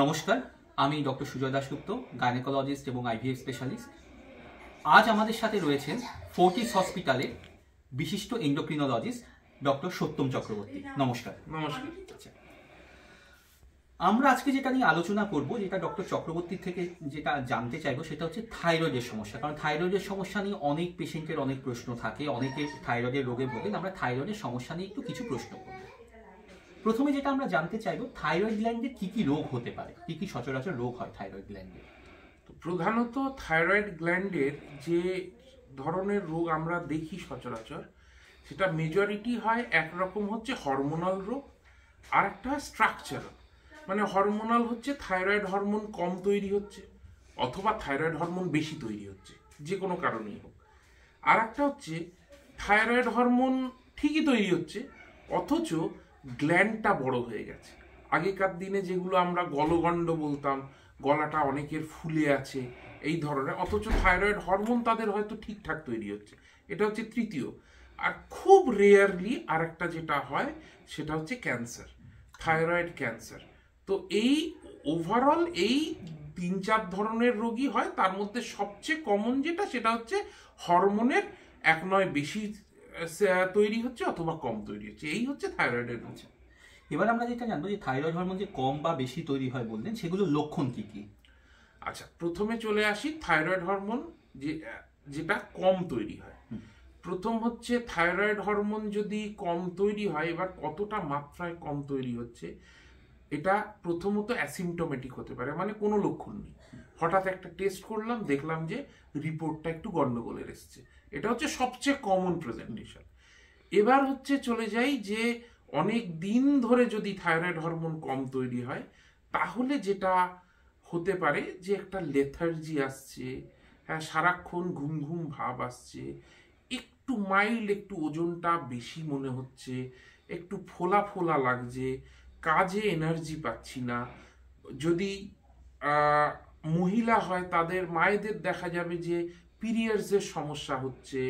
নমস্কার আমি doctor Sujoy Dasgupta gynaecologist এবং আইভিএফ স্পেশালিস্ট আজ আমাদের সাথে রয়েছেন ফোর্টিস হসপিটালের বিশিষ্ট এন্ডোক্রিনোলজিস্ট ডক্টর সত্যম চক্রবর্তী নমস্কার নমস্কার আচ্ছা। আমরা আজকে যেটা নিয়ে আলোচনা করব যেটা ডক্টর চক্রবর্তীর থেকে যেটা জানতে চাইবো সেটা হচ্ছে থাইরয়েডের সমস্যা কারণ থাইরয়েডের সমস্যা নিয়ে অনেক পেশেন্টের অনেক প্রশ্ন থাকে অনেকে থাইরয়েডের রোগে ভোগেন আমরা থাইরয়েডের সমস্যা নিয়ে একটু কিছু প্রশ্ন করবো প্রথমে যেটা আমরা জানতে চাইবো থাইরয়েড গ্ল্যান্ডে কি কি রোগ হতে পারে কি কি সচরাচর রোগ হয় থাইরয়েড গ্ল্যান্ডে প্রধানত থাইরয়েড গ্ল্যান্ডের যে ধরনের রোগ আমরা দেখি সচরাচর সেটা মেজরিটি হয় একরকম হচ্ছে হরমোনাল রোগ আর একটা স্ট্রাকচারাল মানে হরমোনাল হচ্ছে থাইরয়েড হরমোন কম তৈরি হচ্ছে অথবা থাইরয়েড হরমোন বেশি তৈরি হচ্ছে যে কোনো কারণেই হোক আর একটা হচ্ছে থাইরয়েড হরমোন ঠিকই তৈরি হচ্ছে অথচ গ্ল্যান্ডটা বড় হয়ে গেছে আগেকার দিনে যেগুলো আমরা গলগণ্ড বলতাম গলাটা অনেকের ফুলে আছে এই ধরনের অথচ থাইরয়েড হরমোন তাদের হয়তো ঠিকঠাক তৈরি হচ্ছে এটা হচ্ছে তৃতীয় আর খুব রেয়ারলি আরেকটা যেটা হয় সেটা হচ্ছে ক্যান্সার থাইরয়েড ক্যান্সার তো এই ওভারঅল এই তিন চার ধরনের রোগী হয় তার মধ্যে সবচেয়ে কমন যেটা সেটা হচ্ছে হরমোনের এক নয় বেশি তৈরি হচ্ছে অথবা কম তৈরি হচ্ছে এই হচ্ছে থাইরয়েডের আচ্ছা এবার আমরা যেটা জানবো যে থাইরয়েড হরমোন যে কম বা বেশি তৈরি হয় বললেন সেগুলো লক্ষণ কি কি আচ্ছা প্রথমে চলে আসি থাইরয়েড হরমোন যে যেটা কম তৈরি হয় প্রথম হচ্ছে থাইরয়েড হরমোন যদি কম তৈরি হয় এবার কতটা মাত্রায় কম তৈরি হচ্ছে এটা প্রথমত অ্যাসিমটোমেটিক হতে পারে মানে কোনো লক্ষণ নেই হঠাৎ একটা টেস্ট করলাম দেখলাম যে রিপোর্টটা একটু গন্ডগোলের এসছে এটা হচ্ছে সবচেয়ে কমন প্রেজেন্টেশন এবার হচ্ছে চলে যাই যে অনেক দিন ধরে যদি থাইরয়েড হরমোন কম তৈরি হয় তাহলে যেটা হতে পারে যে একটা লেথার্জি আসছে হ্যাঁ সারাক্ষণ ঘুম ঘুম ভাব আসছে একটু মাইল্ড একটু ওজনটা বেশি মনে হচ্ছে একটু ফোলা ফোলা লাগছে কাজে এনার্জি পাচ্ছি না যদি মহিলা হয় তাদের মায়েদের দেখা যাবে যে পিরিয়ডসের সমস্যা হচ্ছে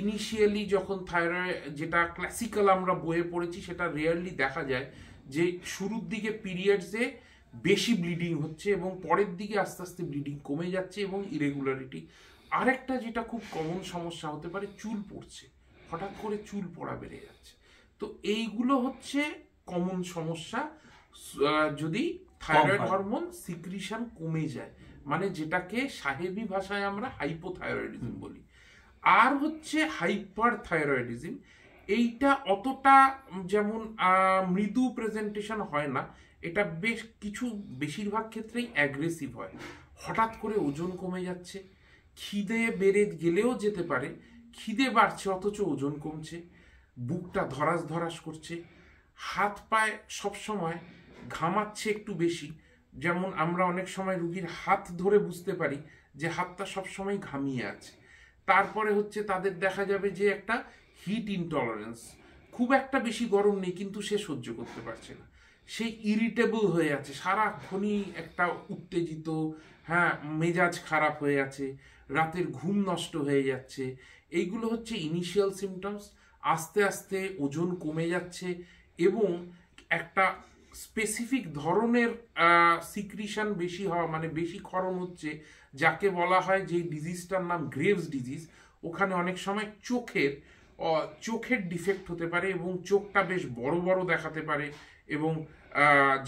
ইনিশিয়ালি যখন থাইরয়েড যেটা ক্লাসিক্যাল আমরা বয়ে পড়েছি সেটা রেয়ারলি দেখা যায় যে শুরুর দিকে পিরিয়ডসে বেশি ব্লিডিং হচ্ছে এবং পরের দিকে আস্তে আস্তে ব্লিডিং কমে যাচ্ছে এবং ইরেগুলারিটি আরেকটা যেটা খুব কমন সমস্যা হতে পারে চুল পড়ছে হঠাৎ করে চুল পড়া বেড়ে যাচ্ছে তো এইগুলো হচ্ছে কমন সমস্যা যদি থাইরয়েড হরমোন সিক্রিশন কমে যায় মানে যেটাকে সাহেবি ভাষায় আমরা হাইপোথায়রয়েডিজম বলি আর হচ্ছে হাইপার থাইরয়েডিজম এইটা অতটা যেমন মৃদু প্রেজেন্টেশন হয় না এটা বেশ কিছু বেশিরভাগ ক্ষেত্রেই অ্যাগ্রেসিভ হয় হঠাৎ করে ওজন কমে যাচ্ছে খিদে বেড়ে গেলেও যেতে পারে খিদে বাড়ছে অথচ ওজন কমছে বুকটা ধরাস ধরাস করছে হাত পায়ে সবসময় ঘামাচ্ছে একটু বেশি যেমন আমরা অনেক সময় রুগীর হাত ধরে বুঝতে পারি যে হাতটা সবসময় ঘামিয়ে আছে তারপরে হচ্ছে তাদের দেখা যাবে যে একটা হিট ইনটলারেন্স খুব একটা বেশি গরম নেই কিন্তু সে সহ্য করতে পারছে না সে ইরিটেবল হয়ে আছে সারাক্ষণই একটা উত্তেজিত হ্যাঁ মেজাজ খারাপ হয়ে আছে রাতের ঘুম নষ্ট হয়ে যাচ্ছে এইগুলো হচ্ছে ইনিশিয়াল সিমটমস আস্তে আস্তে ওজন কমে যাচ্ছে এবং একটা স্পেসিফিক ধরনের সিক্রিশন বেশি হওয়া মানে বেশি ক্ষরণ হচ্ছে যাকে বলা হয় যে ডিজিজটার নাম গ্রেভস ডিজিজ ওখানে অনেক সময় চোখের চোখের ডিফেক্ট হতে পারে এবং চোখটা বেশ বড় বড় দেখাতে পারে এবং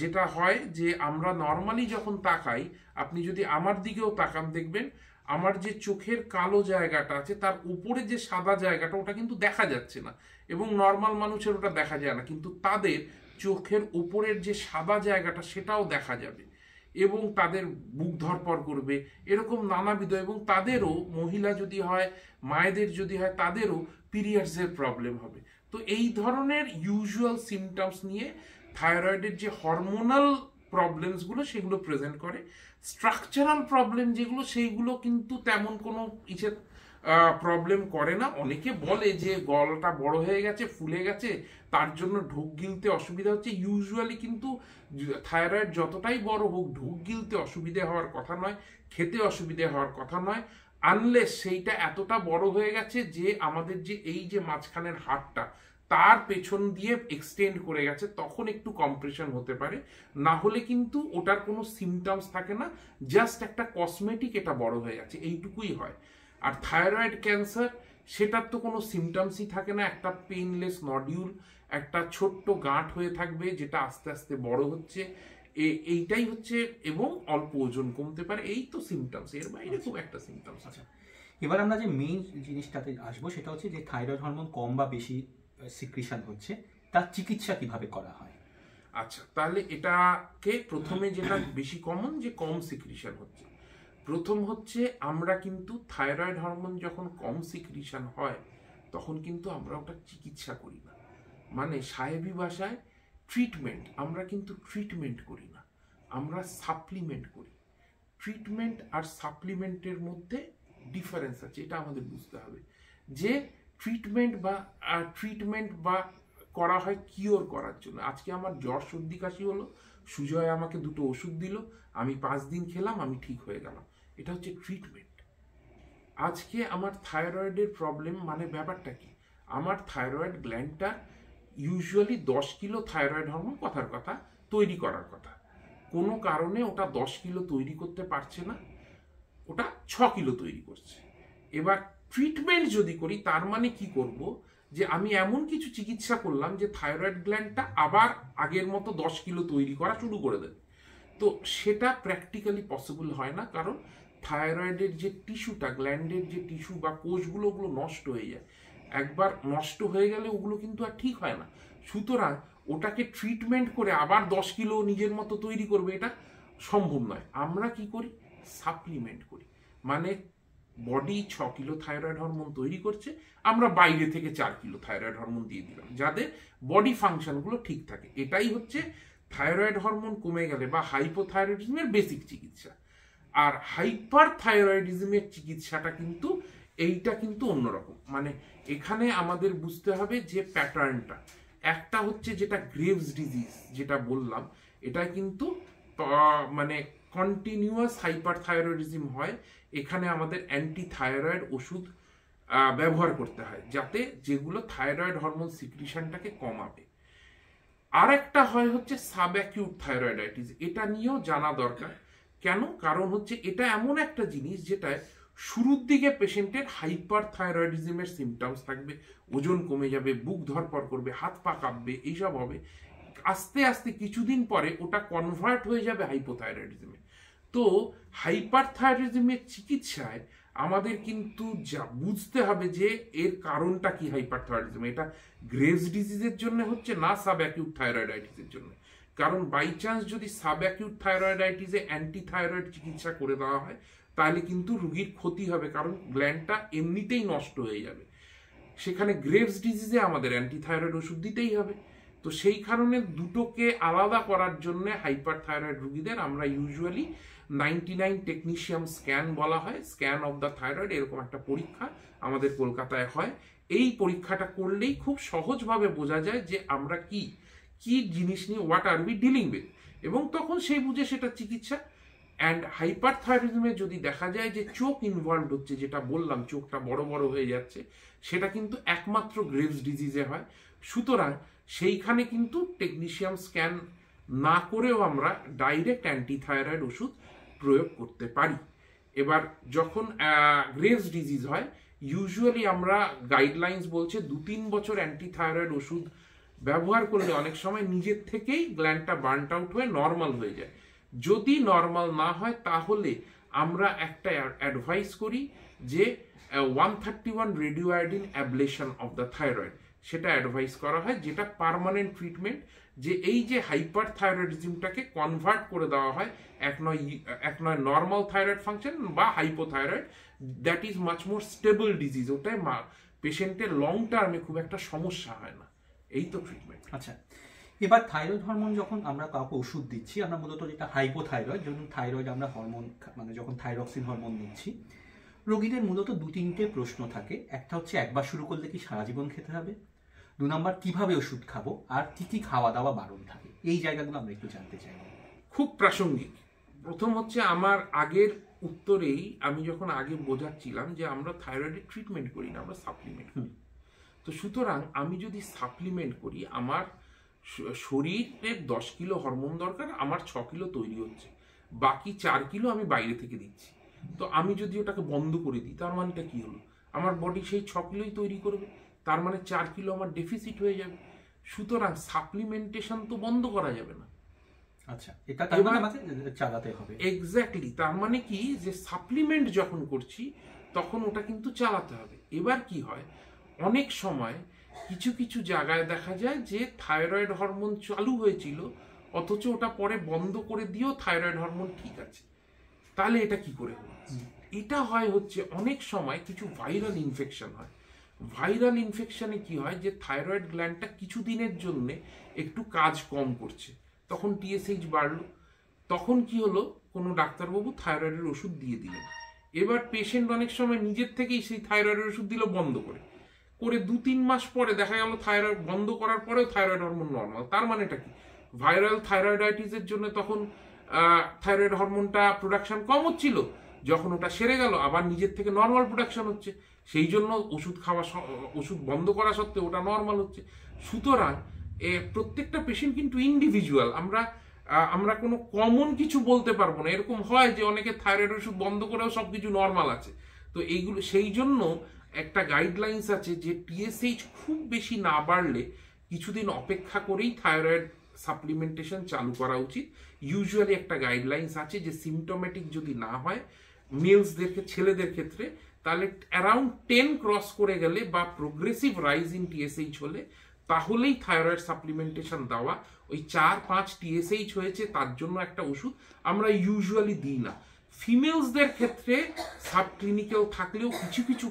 যেটা হয় যে আমরা নর্মালি যখন তাকাই আপনি যদি আমার দিকেও তাকান দেখবেন আমার যে চোখের কালো জায়গাটা আছে তার উপরে যে সাদা জায়গাটা ওটা কিন্তু দেখা যাচ্ছে না এবং নর্মাল মানুষের ওটা দেখা যায় না কিন্তু তাদের চোখের উপরের যে সাদা জায়গাটা সেটাও দেখা যাবে এবং তাদের বুক ধরপর করবে এরকম নানাবিধ এবং তাদেরও মহিলা যদি হয় মায়েদের যদি হয় তাদেরও পিরিয়ডসের প্রবলেম হবে তো এই ধরনের ইউজুয়াল সিমটমস নিয়ে থাইরয়েডের যে হরমোনাল প্রবলেমসগুলো সেগুলো প্রেজেন্ট করে স্ট্রাকচারাল প্রবলেম যেগুলো সেইগুলো কিন্তু তেমন কোনো ইচ্ছে প্রবলেম করে না অনেকে বলে যে গলাটা বড় হয়ে গেছে ফুলে গেছে তার জন্য ঢোক গিলতে অসুবিধা হচ্ছে ইউজুয়ালি কিন্তু থাইরয়েড যতটাই বড় হোক ঢোক গিলতে অসুবিধে হওয়ার কথা নয় খেতে অসুবিধে হওয়ার কথা নয় আনলে সেইটা এতটা বড় হয়ে গেছে যে আমাদের যে এই যে মাঝখানের হাটটা তার পেছন দিয়ে এক্সটেন্ড করে গেছে তখন একটু কম্প্রেশন হতে পারে না হলে কিন্তু ওটার কোনো সিমটমস থাকে না জাস্ট একটা কসমেটিক এটা বড় হয়ে গেছে এইটুকুই হয় আর থাইরয়েড ক্যান্সার সেটার তো কোনো সিমটামসই থাকে না একটা পেইনলেস নডিউল একটা ছোট্ট গাঁট হয়ে থাকবে যেটা আস্তে আস্তে বড় হচ্ছে এইটাই হচ্ছে এবং অল্প ওজন কমতে পারে এই তো সিমটামস এর বাইরে আচ্ছা। খুব একটা সিমটমস আছে আচ্ছা। এবার আমরা যে মেইন জিনিসটাতে আসবো সেটা হচ্ছে যে থাইরয়েড হরমোন কম বা বেশি সিক্রিশন হচ্ছে তার চিকিৎসা কিভাবে করা হয় আচ্ছা তাহলে এটাকে প্রথমে হ্যাঁ। যেটা বেশি কমন যে কম সিক্রিশন হচ্ছে প্রথম হচ্ছে আমরা কিন্তু থাইরয়েড হরমোন যখন কম সিক্রিশন হয় তখন কিন্তু আমরা ওটা চিকিৎসা করি না মানে সাহেবি ভাষায় ট্রিটমেন্ট আমরা কিন্তু ট্রিটমেন্ট করি না আমরা সাপ্লিমেন্ট করি ট্রিটমেন্ট আর সাপ্লিমেন্টের মধ্যে ডিফারেন্স আছে এটা আমাদের বুঝতে হবে যে ট্রিটমেন্ট বা ট্রিটমেন্ট বা করা হয় কিওর করার জন্য আজকে আমার জ্বর সর্দি কাশি হলো সুজয় আমাকে দুটো ওষুধ দিল আমি পাঁচ দিন খেলাম আমি ঠিক হয়ে গেলাম এটা হচ্ছে ট্রিটমেন্ট আজকে আমার থাইরয়েডের প্রবলেম মানে ব্যাপারটা কি আমার থাইরয়েড গ্ল্যান্ডটা ইউজুয়ালি দশ কিলো থাইরয়েড হরমোন কথার কথা তৈরি করার কথা কোনো কারণে ওটা দশ কিলো তৈরি করতে পারছে না ওটা ছ কিলো তৈরি করছে এবার ট্রিটমেন্ট যদি করি তার মানে কি করব যে আমি এমন কিছু চিকিৎসা করলাম যে থাইরয়েড গ্ল্যান্ডটা আবার আগের মতো দশ কিলো তৈরি করা শুরু করে দেবে তো সেটা প্র্যাকটিক্যালি পসিবল হয় না কারণ থাইরয়েডের যে টিস্যুটা গ্ল্যান্ডের যে টিস্যু বা কোষগুলো ওগুলো নষ্ট হয়ে যায় একবার নষ্ট হয়ে গেলে ওগুলো কিন্তু আর ঠিক হয় না সুতরাং ওটাকে ট্রিটমেন্ট করে আবার দশ কিলো নিজের মতো তৈরি করবে এটা সম্ভব নয় আমরা কি করি সাপ্লিমেন্ট করি মানে বডি ছ কিলো থাইরয়েড হরমোন তৈরি করছে আমরা বাইরে থেকে চার কিলো থাইরয়েড হরমোন দিয়ে দিলাম যাতে বডি ফাংশনগুলো ঠিক থাকে এটাই হচ্ছে থাইরয়েড হরমোন কমে গেলে বা হাইপোথাইরয়েডিজমের বেসিক চিকিৎসা আর হাইপার চিকিৎসাটা কিন্তু এইটা কিন্তু অন্যরকম মানে এখানে আমাদের বুঝতে হবে যে প্যাটার্নটা একটা হচ্ছে যেটা গ্রেভস ডিজিজ যেটা বললাম এটা কিন্তু মানে কন্টিনিউয়াস হাইপার থাইরয়েডিজম হয় এখানে আমাদের অ্যান্টি থাইরয়েড ওষুধ ব্যবহার করতে হয় যাতে যেগুলো থাইরয়েড হরমোন সিক্রিশনটাকে কমাবে আর একটা হয় হচ্ছে সাব অ্যাকিউট থাইরয়েডাইটিস এটা নিয়েও জানা দরকার কেন কারণ হচ্ছে এটা এমন একটা জিনিস যেটায় শুরুর দিকে পেশেন্টের হাইপার থাইরয়েডিজমের সিমটমস থাকবে ওজন কমে যাবে বুক ধরপর করবে হাত পা কাঁপবে এইসব হবে আস্তে আস্তে কিছুদিন পরে ওটা কনভার্ট হয়ে যাবে হাইপোথাইরয়েডিজমে তো হাইপার থাইরয়েডিজমের চিকিৎসায় আমাদের কিন্তু যা বুঝতে হবে যে এর কারণটা কি হাইপার থাইরয়েডিজম এটা গ্রেভস ডিজিজের জন্য হচ্ছে না সাব অ্যাকিউট থাইরয়েডাইটিসের জন্য কারণ বাই চান্স যদি সাব সাবঅ্যাকিউট থাইরয়েডাইটিসে অ্যান্টিথাইরয়েড চিকিৎসা করে দেওয়া হয় তাহলে কিন্তু রুগীর ক্ষতি হবে কারণ গ্ল্যান্ডটা এমনিতেই নষ্ট হয়ে যাবে সেখানে গ্রেভস ডিজিজে আমাদের অ্যান্টিথাইরয়েড ওষুধ দিতেই হবে তো সেই কারণে দুটোকে আলাদা করার জন্য হাইপার থাইরয়েড রুগীদের আমরা usually ninety nine technetium scan বলা হয় স্ক্যান অফ দ্য থাইরয়েড এরকম একটা পরীক্ষা আমাদের কলকাতায় হয় এই পরীক্ষাটা করলেই খুব সহজভাবে বোঝা যায় যে আমরা কি কি জিনিস নিয়ে what are we dealing with এবং তখন সেই বুঝে সেটা চিকিৎসা অ্যান্ড হাইপারথাইরিজমে যদি দেখা যায় যে চোখ ইনভলভ হচ্ছে যেটা বললাম চোখটা বড় বড় হয়ে যাচ্ছে সেটা কিন্তু একমাত্র গ্রেভস ডিজিজে হয় সুতরাং সেইখানে কিন্তু টেকনিশিয়াম স্ক্যান না করেও আমরা ডাইরেক্ট অ্যান্টিথায়রয়েড ওষুধ প্রয়োগ করতে পারি এবার যখন গ্রেভস ডিজিজ হয় ইউজুয়ালি আমরা গাইডলাইন্স বলছে দু তিন বছর অ্যান্টিথায়রয়েড ওষুধ ব্যবহার করলে অনেক সময় নিজের থেকেই গ্ল্যান্ডটা বার্নট আউট হয়ে নর্মাল হয়ে যায় যদি নর্মাল না হয় তাহলে আমরা একটা অ্যাডভাইস করি যে one thirty one radio iodine ablation of the thyroid সেটা অ্যাডভাইস করা হয় যেটা পারমানেন্ট ট্রিটমেন্ট যে এই যে হাইপার থাইরয়েডিজমটাকে কনভার্ট করে দেওয়া হয় এক নয় এক নয় নর্মাল থাইরয়েড ফাংশন বা hypothyroid that is much more stable disease ওটাই পেশেন্টের লং টার্মে খুব একটা সমস্যা হয় না এই তো ট্রিটমেন্ট আচ্ছা এবার থাইরয়েড হরমোন যখন আমরা কাউকে ওষুধ দিচ্ছি আমরা মূলত যেটা হাইপোথাইরয়েড যখন থাইরয়েড আমরা হরমোন মানে যখন থাইরক্সিন হরমোন দিচ্ছি রোগীদের মূলত দু তিনটে প্রশ্ন থাকে একটা হচ্ছে একবার শুরু করলে কি সারা জীবন খেতে হবে দু নম্বর কিভাবে ওষুধ খাবো আর কি কি খাওয়া দাওয়া বারণ থাকে এই জায়গাগুলো আমরা একটু জানতে চাই খুব প্রাসঙ্গিক প্রথম হচ্ছে আমার আগের উত্তরেই আমি যখন আগে বোঝাচ্ছিলাম যে আমরা থাইরয়েডের ট্রিটমেন্ট করি না আমরা সাপ্লিমেন্ট করি তো সুতরাং আমি যদি সাপ্লিমেন্ট করি আমার শরীরের দশ কিলো হরমোন দরকার আমার ছ কিলো তৈরি হচ্ছে বাকি চার কিলো আমি বাইরে থেকে দিচ্ছি তো আমি যদি ওটাকে বন্ধ করে দিই তার মানে কি হলো আমার বডি সেই ছ কিলোই তৈরি করবে তার মানে চার কিলো আমার ডেফিসিট হয়ে যাবে সুতরাং সাপ্লিমেন্টেশন তো বন্ধ করা যাবে না আচ্ছা এটা মানে মানে চালাতে হবে এক্স্যাক্টলি তার মানে কি যে সাপ্লিমেন্ট যখন করছি তখন ওটা কিন্তু চালাতে হবে এবার কি হয় অনেক সময় কিছু কিছু জায়গায় দেখা যায় যে থাইরয়েড হরমোন চালু হয়েছিল অথচ ওটা পরে বন্ধ করে দিয়েও থাইরয়েড হরমোন ঠিক আছে তাহলে এটা কি করে এটা হয় হচ্ছে অনেক সময় কিছু ভাইরাল ইনফেকশন হয় ভাইরাল ইনফেকশনে কি হয় যে থাইরয়েড গ্ল্যান্ডটা কিছু দিনের জন্যে একটু কাজ কম করছে তখন টিএসএইচ বাড়লো তখন কি হলো কোনো ডাক্তারবাবু থাইরয়েডের ওষুধ দিয়ে দিলেন এবার পেশেন্ট অনেক সময় নিজের থেকেই সেই থাইরয়েডের ওষুধ দিল বন্ধ করে করে দু তিন মাস পরে দেখা গেল থাইরয়েড বন্ধ করার পরেও থাইরয়েড হরমোন নর্মাল তার মানে এটা কি ভাইরাল থাইরয়েডাইটিসের জন্য তখন থাইরয়েড হরমোনটা প্রোডাকশন কম হচ্ছিল যখন ওটা সেরে গেল আবার নিজের থেকে নর্মাল প্রোডাকশন হচ্ছে সেই জন্য ওষুধ খাওয়া ওষুধ বন্ধ করা সত্ত্বেও ওটা নর্মাল হচ্ছে সুতরাং এ প্রত্যেকটা পেশেন্ট কিন্তু ইন্ডিভিজুয়াল আমরা আমরা কোনো কমন কিছু বলতে পারবো না এরকম হয় যে অনেকে থাইরয়েড ওষুধ বন্ধ করেও সব কিছু নর্মাল আছে তো এইগুলো সেই জন্য একটা গাইডলাইন্স আছে যে টিএসএইচ খুব বেশি না বাড়লে কিছুদিন অপেক্ষা করেই থাইরয়েড সাপ্লিমেন্টেশন চালু করা উচিত ইউজুয়ালি একটা গাইডলাইন্স আছে যে সিমটোমেটিক যদি না হয় মেলসদেরকে ছেলেদের ক্ষেত্রে তাহলে অ্যারাউন্ড টেন ক্রস করে গেলে বা প্রোগ্রেসিভ রাইজ ইন টিএসএইচ হলে তাহলেই থাইরয়েড সাপ্লিমেন্টেশন দেওয়া ওই চার পাঁচ টিএসএইচ হয়েছে তার জন্য একটা ওষুধ আমরা ইউজুয়ালি দিই না ফিমেলসদের ক্ষেত্রে সাব ক্লিনিক্যাল থাকলেও কিছু কিছু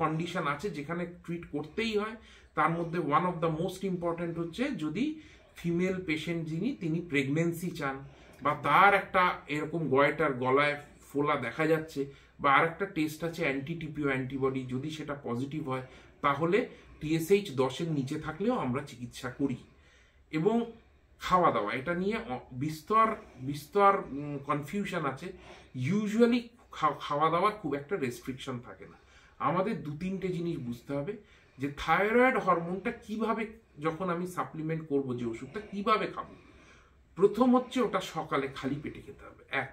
কন্ডিশন আছে যেখানে ট্রিট করতেই হয় তার মধ্যে one of the most important হচ্ছে যদি ফিমেল পেশেন্ট যিনি তিনি প্রেগনেন্সি চান বা তার একটা এরকম গয়টার গলায় ফোলা দেখা যাচ্ছে বা আর একটা টেস্ট আছে অ্যান্টিটিপিও অ্যান্টিবডি যদি সেটা পজিটিভ হয় তাহলে টিএসএইচ দশের নিচে থাকলেও আমরা চিকিৎসা করি এবং খাওয়া দাওয়া এটা নিয়ে বিস্তর বিস্তর কনফিউশন আছে ইউজুয়ালি খাওয়া দাওয়ার খুব একটা রেস্ট্রিকশন থাকে না আমাদের দু তিনটে জিনিস বুঝতে হবে যে থাইরয়েড হরমোনটা কিভাবে যখন আমি সাপ্লিমেন্ট করব যে ওষুধটা কিভাবে খাবো প্রথম হচ্ছে ওটা সকালে খালি পেটে খেতে হবে এক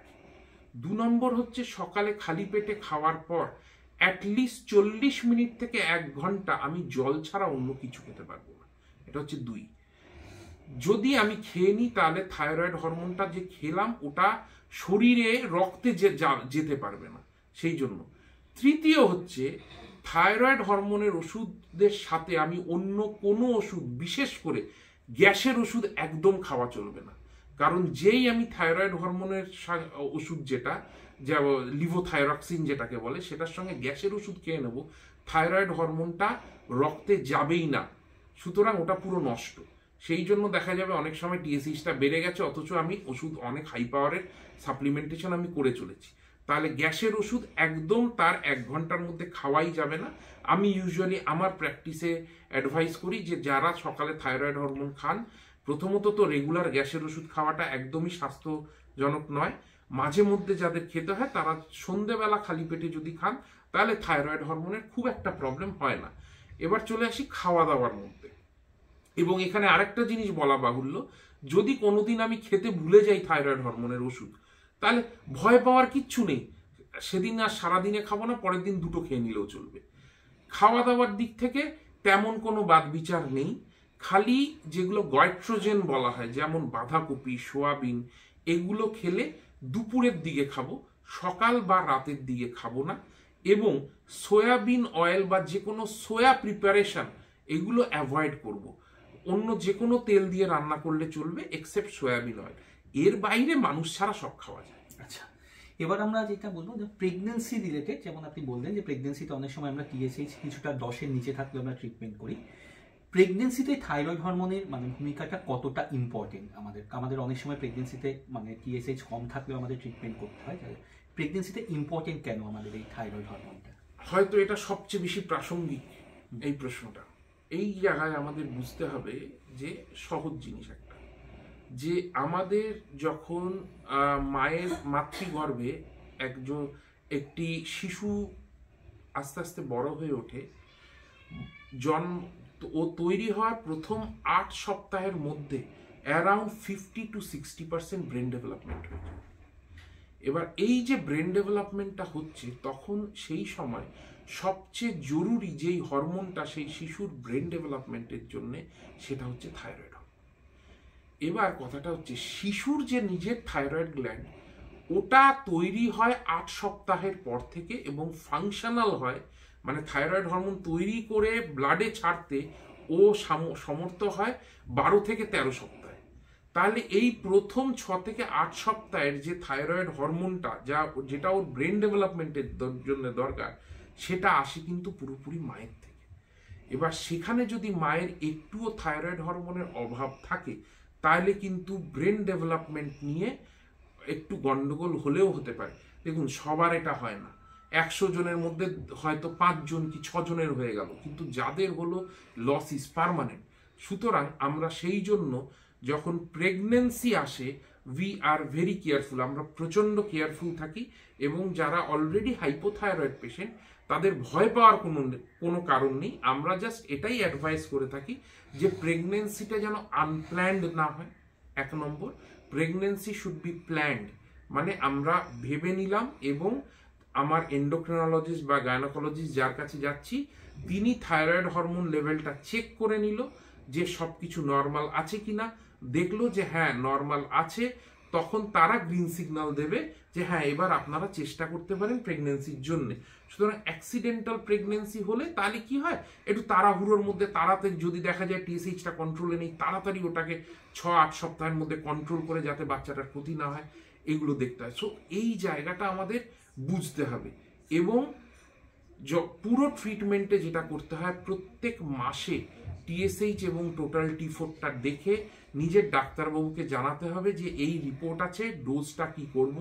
দু নম্বর হচ্ছে সকালে খালি পেটে খাওয়ার পর অ্যাটলিস্ট চল্লিশ মিনিট থেকে এক ঘন্টা আমি জল ছাড়া অন্য কিছু খেতে পারবো না এটা হচ্ছে দুই যদি আমি খেয়ে নিই তাহলে থাইরয়েড হরমোনটা যে খেলাম ওটা শরীরে রক্তে যে যেতে পারবে না সেই জন্য তৃতীয় হচ্ছে থাইরয়েড হরমোনের ওষুধের সাথে আমি অন্য কোনো ওষুধ বিশেষ করে গ্যাসের ওষুধ একদম খাওয়া চলবে না কারণ যেই আমি থাইরয়েড হরমোনের ওষুধ যেটা যে লিভোথাইরক্সিন যেটাকে বলে সেটার সঙ্গে গ্যাসের ওষুধ খেয়ে নেব থাইরয়েড হরমোনটা রক্তে যাবেই না সুতরাং ওটা পুরো নষ্ট সেই জন্য দেখা যাবে অনেক সময় টিএসিসটা বেড়ে গেছে অথচ আমি ওষুধ অনেক হাই পাওয়ারের সাপ্লিমেন্টেশন আমি করে চলেছি তাহলে গ্যাসের ওষুধ একদম তার এক ঘন্টার মধ্যে খাওয়াই যাবে না আমি ইউজুয়ালি আমার প্র্যাকটিসে অ্যাডভাইস করি যে যারা সকালে থাইরয়েড হরমোন খান প্রথমত তো রেগুলার গ্যাসের ওষুধ খাওয়াটা একদমই স্বাস্থ্যজনক নয় মাঝে মধ্যে যাদের খেতে হয় তারা সন্ধেবেলা খালি পেটে যদি খান তাহলে থাইরয়েড হরমোনের খুব একটা প্রবলেম হয় না এবার চলে আসি খাওয়া দাওয়ার মধ্যে এবং এখানে আরেকটা জিনিস বলা বাহুল্য যদি কোনোদিন আমি খেতে ভুলে যাই থাইরয়েড হরমোনের ওষুধ তাহলে ভয় পাওয়ার কিচ্ছু নেই সেদিন আর সারাদিনে খাবো না পরের দিন দুটো খেয়ে নিলেও চলবে খাওয়া দাওয়ার দিক থেকে তেমন কোনো বাদ বিচার নেই খালি যেগুলো গয়ট্রোজেন বলা হয় যেমন বাঁধাকপি সোয়াবিন এগুলো খেলে দুপুরের দিকে খাবো সকাল বা রাতের দিকে খাবো না এবং সোয়াবিন অয়েল বা যে কোনো সোয়া প্রিপারেশান এগুলো অ্যাভয়েড করবো অন্য যে কোনো তেল দিয়ে রান্না করলে চলবে এক্সেপ্ট সয়াবিন অয়েল এর বাইরে মানুষ ছাড়া সব খাওয়া যায় আচ্ছা এবার আমরা যেটা বলবো যে প্রেগনেন্সি রিলেটেড যেমন আপনি বললেন যে প্রেগনেন্সিতে অনেক সময় আমরা টিএসএইচ কিছুটা দশের নিচে থাকলে আমরা ট্রিটমেন্ট করি প্রেগনেন্সিতে থাইরয়েড হরমোনের মানে ভূমিকাটা কতটা ইম্পর্টেন্ট আমাদের আমাদের অনেক সময় প্রেগনেন্সিতে মানে টিএসএইচ কম থাকলেও আমাদের ট্রিটমেন্ট করতে হয় প্রেগনেন্সিতে ইম্পর্টেন্ট কেন আমাদের এই থাইরয়েড হরমোনটা হয়তো এটা সবচেয়ে বেশি প্রাসঙ্গিক এই প্রশ্নটা এই জায়গায় আমাদের বুঝতে হবে যে সহজ জিনিস একটা যে আমাদের যখন মায়ের মাতৃগর্ভে একজন একটি শিশু আস্তে আস্তে বড় হয়ে ওঠে জন্ম ও তৈরি হওয়ার প্রথম আট সপ্তাহের মধ্যে around fifty to sixty percent brain development হয়েছে এবার এই যে ব্রেন ডেভেলপমেন্টটা হচ্ছে তখন সেই সময় সবচেয়ে জরুরি যেই হরমোনটা সেই শিশুর ব্রেন ডেভেলপমেন্টের জন্য সেটা হচ্ছে থাইরয়েড এবার কথাটা হচ্ছে শিশুর যে নিজের থাইরয়েড গ্ল্যান্ড ওটা তৈরি হয় আট সপ্তাহের পর থেকে এবং ফাংশনাল হয় মানে থাইরয়েড হরমোন তৈরি করে ব্লাডে ছাড়তে ও সমর্থ হয় বারো থেকে তেরো সপ্তাহে তাহলে এই প্রথম ছ থেকে আট সপ্তাহের যে থাইরয়েড হরমোনটা যা যেটা ওর ব্রেন ডেভেলপমেন্টের জন্য দরকার সেটা আসে কিন্তু পুরোপুরি মায়ের থেকে এবার সেখানে যদি মায়ের একটুও থাইরয়েড হরমোনের অভাব থাকে তাহলে কিন্তু ব্রেন ডেভেলপমেন্ট নিয়ে একটু গন্ডগোল হলেও হতে পারে দেখুন সবার এটা হয় না একশো জনের মধ্যে হয়তো পাঁচজন কি ছজনের হয়ে গেল কিন্তু যাদের হলো লস ইজ পারমানেন্ট সুতরাং আমরা সেই জন্য যখন প্রেগনেন্সি আসে উই আর ভেরি কেয়ারফুল আমরা প্রচণ্ড কেয়ারফুল থাকি এবং যারা অলরেডি হাইপোথাইরয়েড পেশেন্ট তাদের ভয় পাওয়ার কোনো কোনো কারণ নেই আমরা জাস্ট এটাই অ্যাডভাইস করে থাকি যে প্রেগনেন্সিটা যেন আনপ্ল্যান্ড না হয় এক number pregnancy should be planned মানে আমরা ভেবে নিলাম এবং আমার এন্ডোক্রিনোলজিস্ট বা গায়নোকোলজিস্ট যার কাছে যাচ্ছি তিনি থাইরয়েড হরমোন লেভেলটা চেক করে নিল যে সব কিছু নর্মাল আছে কি না দেখলো যে হ্যাঁ নর্মাল আছে তখন তারা গ্রিন সিগন্যাল দেবে যে হ্যাঁ এবার আপনারা চেষ্টা করতে পারেন প্রেগনেন্সির জন্য সুতরাং অ্যাক্সিডেন্টাল প্রেগনেন্সি হলে তাহলে কি হয় একটু তাড়াহুড়োর মধ্যে তাড়াতাড়ি যদি দেখা যায় টিএসএইচটা কন্ট্রোলে নেই তাড়াতাড়ি ওটাকে ছ আট সপ্তাহের মধ্যে কন্ট্রোল করে যাতে বাচ্চাটার ক্ষতি না হয় এগুলো দেখতে হয় সো এই জায়গাটা আমাদের বুঝতে হবে এবং পুরো ট্রিটমেন্টে যেটা করতে হয় প্রত্যেক মাসে টিএসএইচ এবং টোটাল টি ফোরটা দেখে নিজের ডাক্তারবাবুকে জানাতে হবে যে এই রিপোর্ট আছে ডোজটা কি করব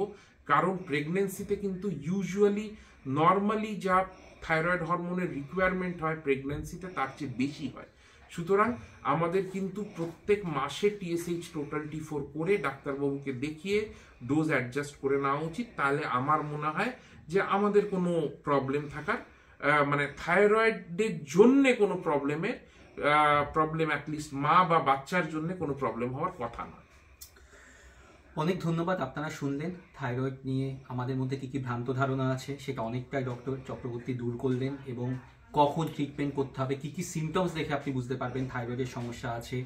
কারণ প্রেগনেন্সিতে কিন্তু ইউজুয়ালি নর্মালি যা থাইরয়েড হরমোনের রিকোয়ারমেন্ট হয় প্রেগনেন্সিতে তার চেয়ে বেশি হয় সুতরাং আমাদের কিন্তু প্রত্যেক মাসে টিএসএইচ টোটাল টি ফোর করে ডাক্তারবাবুকে দেখিয়ে ডোজ অ্যাডজাস্ট করে নেওয়া উচিত তাহলে আমার মনে হয় যে আমাদের কোনো প্রবলেম থাকার মানে থাইরয়েডের জন্যে কোনো প্রবলেমের প্রবলেম অ্যাটলিস্ট মা বা বাচ্চার জন্য কোনো প্রবলেম হওয়ার কথা নয় অনেক ধন্যবাদ আপনারা শুনলেন থাইরয়েড নিয়ে আমাদের মধ্যে কী কী ভ্রান্ত ধারণা আছে সেটা অনেকটাই ডক্টর চক্রবর্তী দূর করলেন এবং কখন ট্রিটমেন্ট করতে হবে কী কী সিমটমস দেখে আপনি বুঝতে পারবেন থাইরয়েডের সমস্যা আছে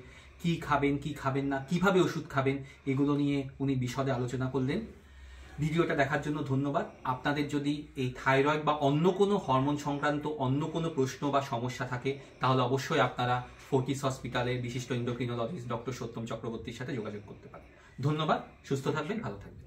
কি খাবেন কি খাবেন না কিভাবে ওষুধ খাবেন এগুলো নিয়ে উনি বিশদে আলোচনা করলেন ভিডিওটা দেখার জন্য ধন্যবাদ আপনাদের যদি এই থাইরয়েড বা অন্য কোনো হরমোন সংক্রান্ত অন্য কোনো প্রশ্ন বা সমস্যা থাকে তাহলে অবশ্যই আপনারা ফোর্টিস হসপিটালের বিশিষ্ট ইন্ডোক্রিনোলজিস্ট ডক্টর সত্যম চক্রবর্তীর সাথে যোগাযোগ করতে পারেন ধন্যবাদ সুস্থ থাকবেন ভালো থাকবেন